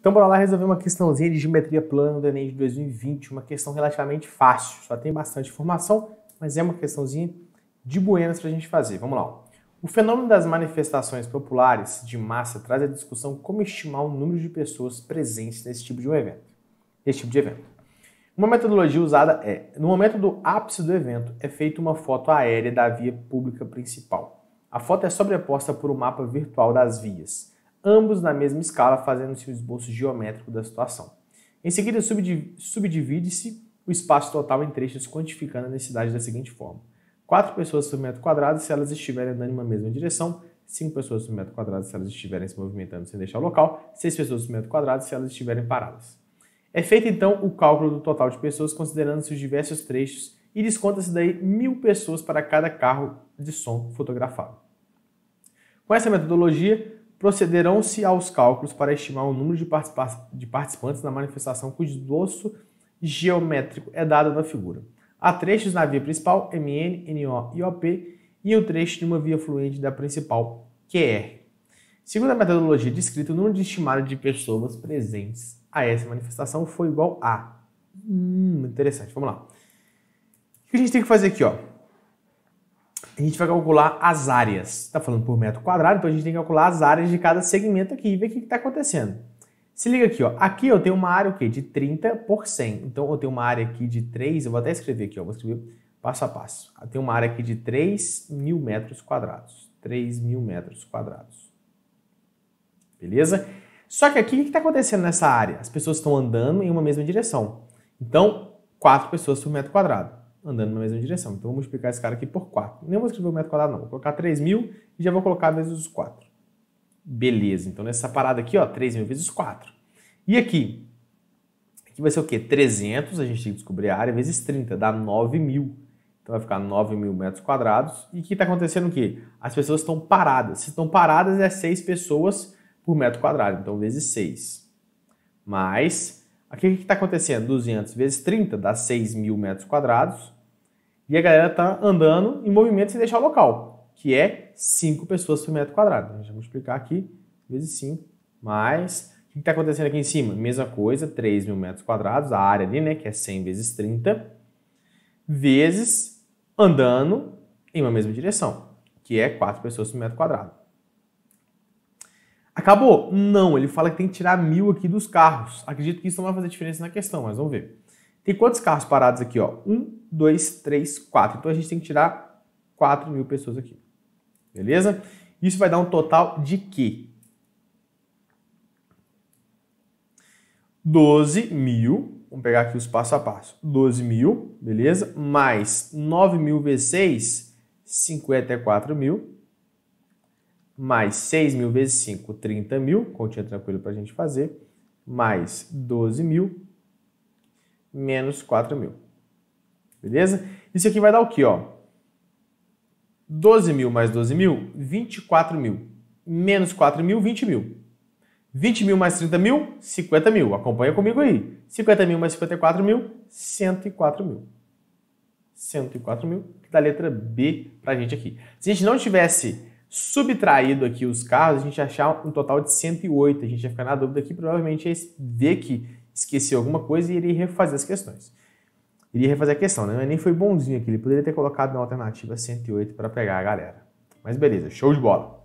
Então bora lá resolver uma questãozinha de geometria plana do Enem de 2020, uma questão relativamente fácil, só tem bastante informação, mas é uma questãozinha de buenas para a gente fazer. Vamos lá. O fenômeno das manifestações populares de massa traz à discussão como estimar o número de pessoas presentes nesse tipo de um evento. Esse tipo de evento. Uma metodologia usada é, no momento do ápice do evento, é feita uma foto aérea da via pública principal. A foto é sobreposta por um mapa virtual das vias ambos na mesma escala, fazendo-se o esboço geométrico da situação. Em seguida, subdivide-se o espaço total em trechos, quantificando a necessidade da seguinte forma: 4 pessoas por metro quadrado se elas estiverem andando em uma mesma direção, 5 pessoas por metro quadrado se elas estiverem se movimentando sem deixar o local, 6 pessoas por metro quadrado se elas estiverem paradas. É feito então o cálculo do total de pessoas considerando-se os diversos trechos e desconta-se daí mil pessoas para cada carro de som fotografado. Com essa metodologia, procederão-se aos cálculos para estimar o número de, participa de participantes na manifestação cujo dorso geométrico é dado na figura. Há trechos na via principal, MN, NO e OP, e o trecho de uma via fluente da principal, QR. Segundo a metodologia descrita, o número de estimado de pessoas presentes a essa manifestação foi igual a. Hum, interessante, vamos lá. O que a gente tem que fazer aqui, ó? a gente vai calcular as áreas. Está falando por metro quadrado, então a gente tem que calcular as áreas de cada segmento aqui e ver o que está acontecendo. Se liga aqui, ó. aqui eu tenho uma área o quê? de 30 por 100. Então eu tenho uma área aqui de 3, eu vou até escrever aqui, ó, vou escrever passo a passo. Eu tenho uma área aqui de 3 mil metros quadrados. 3 mil metros quadrados. Beleza? Só que aqui o que está acontecendo nessa área? As pessoas estão andando em uma mesma direção. Então, 4 pessoas por metro quadrado andando na mesma direção. Então, vou multiplicar esse cara aqui por 4. Nem vou escrever o metro quadrado, não. Vou colocar 3.000 e já vou colocar vezes os 4. Beleza. Então, nessa parada aqui, ó, 3.000 vezes 4. E aqui? Aqui vai ser o quê? 300, a gente tem que descobrir a área, vezes 30, dá 9.000. Então, vai ficar 9.000 metros quadrados. E o que está acontecendo o As pessoas estão paradas. Se estão paradas, é 6 pessoas por metro quadrado. Então, vezes 6. Mais... Aqui o que está acontecendo? 200 vezes 30 dá 6 mil metros quadrados. E a galera tá andando em movimento sem deixar o local, que é 5 pessoas por metro quadrado. Né? Já vou explicar aqui, vezes 5, mais... O que está acontecendo aqui em cima? Mesma coisa, 3 mil metros quadrados, a área ali, né, que é 100 vezes 30, vezes andando em uma mesma direção, que é 4 pessoas por metro quadrado. Acabou? Não, ele fala que tem que tirar mil aqui dos carros. Acredito que isso não vai fazer diferença na questão, mas vamos ver. Tem quantos carros parados aqui? Ó? Um, dois, três, quatro. Então a gente tem que tirar 4 mil pessoas aqui. Beleza? Isso vai dar um total de quê? 12 mil, vamos pegar aqui os passo a passo, 12 mil, beleza? Mais 9 mil vezes 6, 54 mil, mais 6 mil vezes 5, 30 mil, continha tranquilo para a gente fazer, mais 12 mil, menos 4 mil. Beleza? Isso aqui vai dar o quê? Ó? 12 mil mais 12 mil, 24 mil. Menos 4 mil, 20 mil. 20 mil mais 30 mil, 50 mil. Acompanha comigo aí. 50 mil mais 54 mil, 104 mil. 104 mil, que dá a letra B pra gente aqui. Se a gente não tivesse subtraído aqui os carros, a gente ia achar um total de 108. A gente ia ficar na dúvida aqui, provavelmente ia ver que esqueceu alguma coisa e iria refazer as questões. Iria refazer a questão, né? Nem foi bonzinho aqui, ele poderia ter colocado na alternativa 108 para pegar a galera. Mas beleza, show de bola.